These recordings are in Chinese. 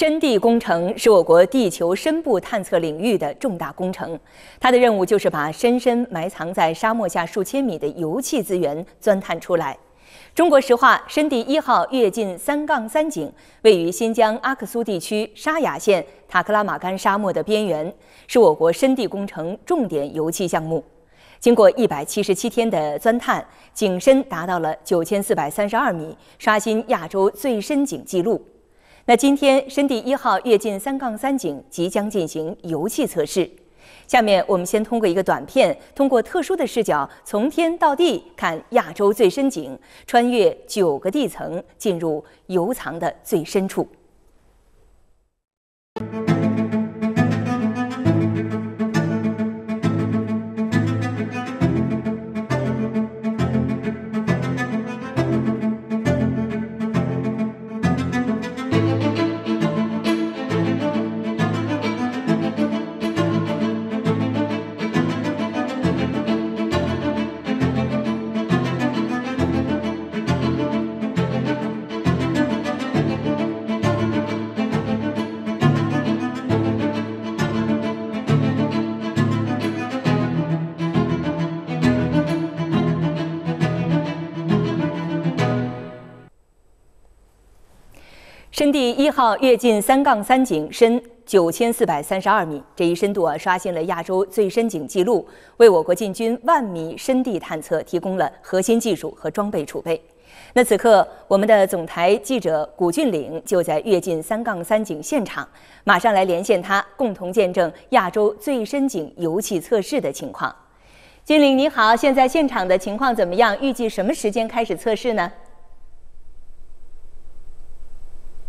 深地工程是我国地球深部探测领域的重大工程，它的任务就是把深深埋藏在沙漠下数千米的油气资源钻探出来。中国石化深地一号跃进三杠三井位于新疆阿克苏地区沙雅县塔克拉玛干沙漠的边缘，是我国深地工程重点油气项目。经过一百七十七天的钻探，井深达到了九千四百三十二米，刷新亚洲最深井记录。那今天，深地一号跃进三杠三井即将进行油气测试。下面我们先通过一个短片，通过特殊的视角，从天到地看亚洲最深井，穿越九个地层，进入油藏的最深处。深地一号跃进三杠三井深九千四百三十二米，这一深度啊刷新了亚洲最深井记录，为我国进军万米深地探测提供了核心技术和装备储备。那此刻，我们的总台记者古俊岭就在跃进三杠三井现场，马上来连线他，共同见证亚洲最深井油气测试的情况。俊岭你好，现在现场的情况怎么样？预计什么时间开始测试呢？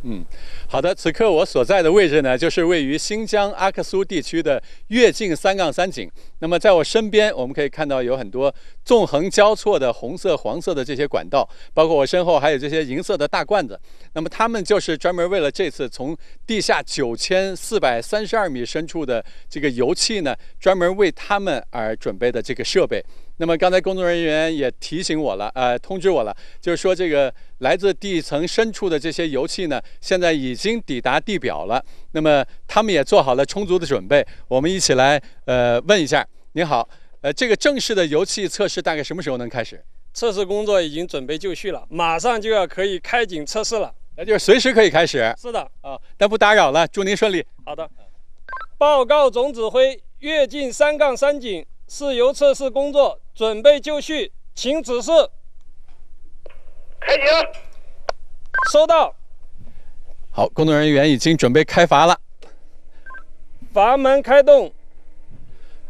嗯，好的。此刻我所在的位置呢，就是位于新疆阿克苏地区的越境三杠三井。那么，在我身边，我们可以看到有很多纵横交错的红色、黄色的这些管道，包括我身后还有这些银色的大罐子。那么，他们就是专门为了这次从地下九千四百三十二米深处的这个油气呢，专门为他们而准备的这个设备。那么刚才工作人员也提醒我了，呃，通知我了，就是说这个来自地层深处的这些油气呢，现在已经抵达地表了。那么他们也做好了充足的准备。我们一起来，呃，问一下，您好，呃，这个正式的油气测试大概什么时候能开始？测试工作已经准备就绪了，马上就要可以开井测试了，那就是随时可以开始。是的啊，那不打扰了，祝您顺利。好的。报告总指挥，跃进三杠三井。试油测试工作准备就绪，请指示。开井。收到。好，工作人员已经准备开阀了。阀门开动。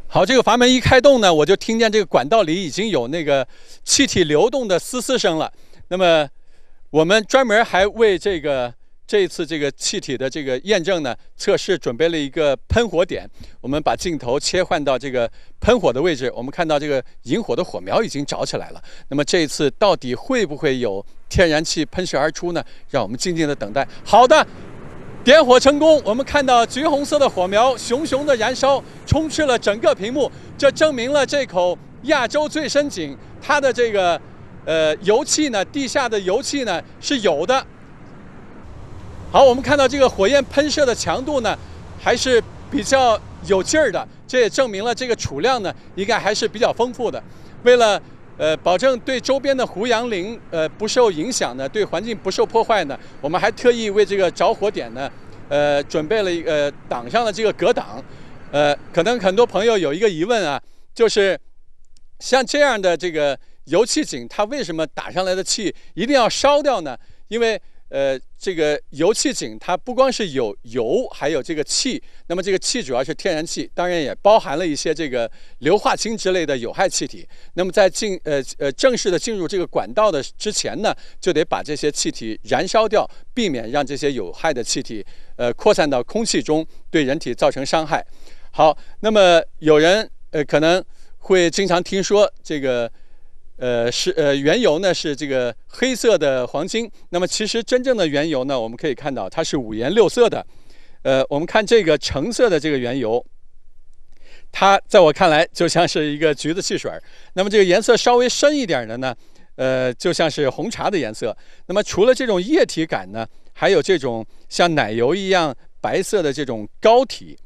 好，这个阀门一开动呢，我就听见这个管道里已经有那个气体流动的嘶嘶声了。那么，我们专门还为这个。这一次这个气体的这个验证呢，测试准备了一个喷火点，我们把镜头切换到这个喷火的位置，我们看到这个引火的火苗已经着起来了。那么这一次到底会不会有天然气喷射而出呢？让我们静静的等待。好的，点火成功，我们看到橘红色的火苗熊熊的燃烧，充斥了整个屏幕。这证明了这口亚洲最深井，它的这个，呃，油气呢，地下的油气呢是有的。好，我们看到这个火焰喷射的强度呢，还是比较有劲儿的。这也证明了这个储量呢，应该还是比较丰富的。为了呃保证对周边的胡杨林呃不受影响呢，对环境不受破坏呢，我们还特意为这个着火点呢，呃，准备了一个挡上了这个隔挡。呃，可能很多朋友有一个疑问啊，就是像这样的这个油气井，它为什么打上来的气一定要烧掉呢？因为。呃，这个油气井它不光是有油，还有这个气。那么这个气主要是天然气，当然也包含了一些这个硫化氢之类的有害气体。那么在进呃呃正式的进入这个管道的之前呢，就得把这些气体燃烧掉，避免让这些有害的气体呃扩散到空气中，对人体造成伤害。好，那么有人呃可能会经常听说这个。呃，是呃，原油呢是这个黑色的黄金。那么其实真正的原油呢，我们可以看到它是五颜六色的。呃，我们看这个橙色的这个原油，它在我看来就像是一个橘子汽水。那么这个颜色稍微深一点的呢，呃，就像是红茶的颜色。那么除了这种液体感呢，还有这种像奶油一样白色的这种膏体。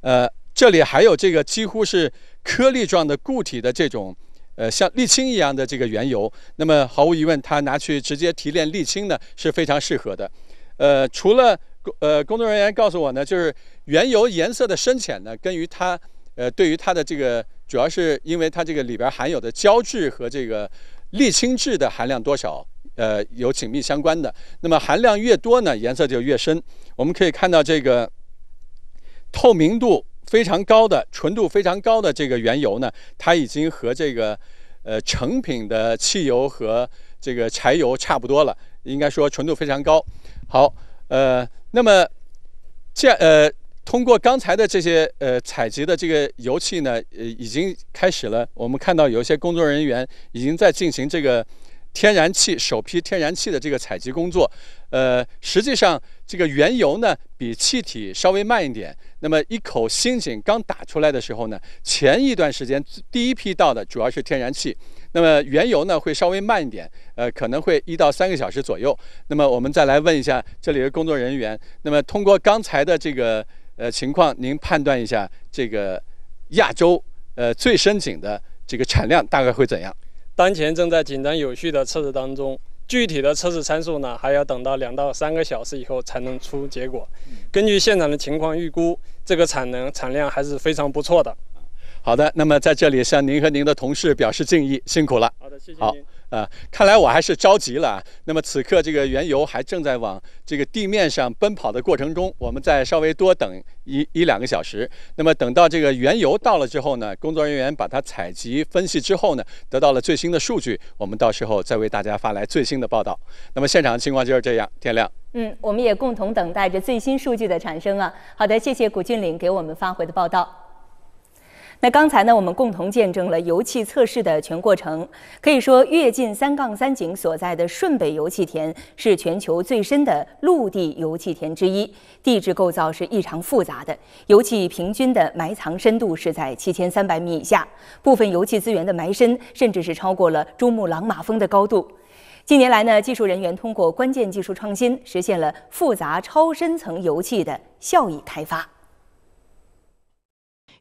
呃，这里还有这个几乎是颗粒状的固体的这种。呃，像沥青一样的这个原油，那么毫无疑问，它拿去直接提炼沥青呢是非常适合的。呃，除了工呃工作人员告诉我呢，就是原油颜色的深浅呢，跟于它呃对于它的这个，主要是因为它这个里边含有的胶质和这个沥青质的含量多少，呃，有紧密相关的。那么含量越多呢，颜色就越深。我们可以看到这个透明度。非常高的纯度，非常高的这个原油呢，它已经和这个呃成品的汽油和这个柴油差不多了，应该说纯度非常高。好，呃，那么这呃通过刚才的这些呃采集的这个油气呢，呃，已经开始了。我们看到有一些工作人员已经在进行这个。天然气首批天然气的这个采集工作，呃，实际上这个原油呢比气体稍微慢一点。那么一口新井刚打出来的时候呢，前一段时间第一批到的主要是天然气，那么原油呢会稍微慢一点，呃，可能会一到三个小时左右。那么我们再来问一下这里的工作人员，那么通过刚才的这个呃情况，您判断一下这个亚洲呃最深井的这个产量大概会怎样？当前正在紧张有序的测试当中，具体的测试参数呢，还要等到两到三个小时以后才能出结果。根据现场的情况预估，这个产能产量还是非常不错的。好的，那么在这里向您和您的同事表示敬意，辛苦了。好的，谢谢您。啊，看来我还是着急了。那么此刻，这个原油还正在往这个地面上奔跑的过程中，我们再稍微多等一一两个小时。那么等到这个原油到了之后呢，工作人员把它采集分析之后呢，得到了最新的数据，我们到时候再为大家发来最新的报道。那么现场的情况就是这样，天亮。嗯，我们也共同等待着最新数据的产生啊。好的，谢谢古俊岭给我们发回的报道。那刚才呢，我们共同见证了油气测试的全过程。可以说，跃进三杠三井所在的顺北油气田是全球最深的陆地油气田之一，地质构造是异常复杂的，油气平均的埋藏深度是在七千三百米以下，部分油气资源的埋深甚至是超过了珠穆朗玛峰的高度。近年来呢，技术人员通过关键技术创新，实现了复杂超深层油气的效益开发。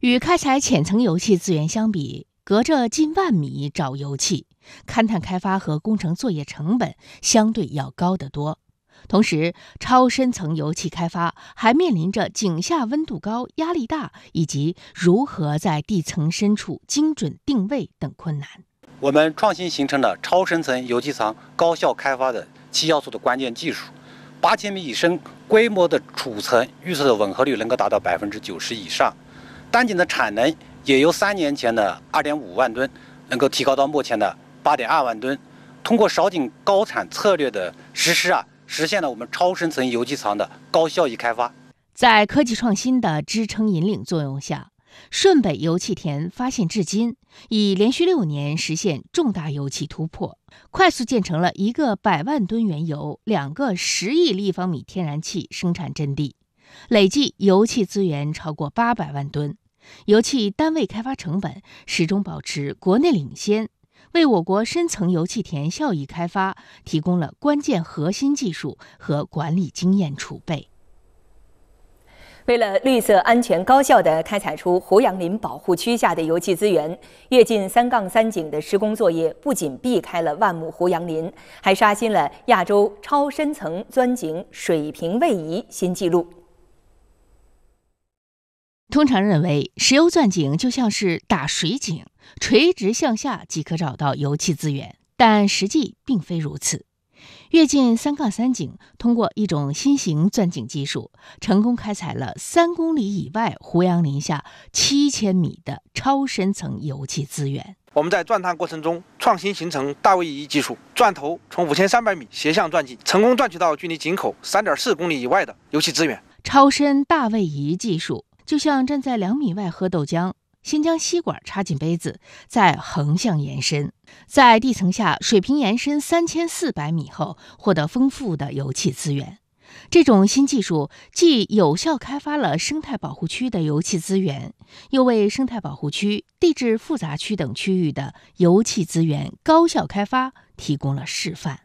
与开采浅层油气资源相比，隔着近万米找油气，勘探开发和工程作业成本相对要高得多。同时，超深层油气开发还面临着井下温度高、压力大，以及如何在地层深处精准定位等困难。我们创新形成了超深层油气藏高效开发的七要素的关键技术，八千米以深规模的储层预测的吻合率能够达到百分之九十以上。三井的产能也由三年前的二点五万吨，能够提高到目前的八点二万吨。通过少井高产策略的实施啊，实现了我们超深层油气藏的高效益开发。在科技创新的支撑引领作用下，顺北油气田发现至今已连续六年实现重大油气突破，快速建成了一个百万吨原油、两个十亿立方米天然气生产阵地，累计油气资源超过八百万吨。油气单位开发成本始终保持国内领先，为我国深层油气田效益开发提供了关键核心技术和管理经验储备。为了绿色、安全、高效地开采出胡杨林保护区下的油气资源，跃进三杠三井的施工作业不仅避开了万亩胡杨林，还刷新了亚洲超深层钻井水平位移新纪录。通常认为，石油钻井就像是打水井，垂直向下即可找到油气资源，但实际并非如此。跃进三杠三井通过一种新型钻井技术，成功开采了三公里以外胡杨林下七千米的超深层油气资源。我们在钻探过程中创新形成大位移技术，钻头从五千三百米斜向钻井，成功钻取到距离井口三点四公里以外的油气资源。超深大位移技术。就像站在两米外喝豆浆，先将吸管插进杯子，再横向延伸，在地层下水平延伸三千四百米后，获得丰富的油气资源。这种新技术既有效开发了生态保护区的油气资源，又为生态保护区、地质复杂区等区域的油气资源高效开发提供了示范。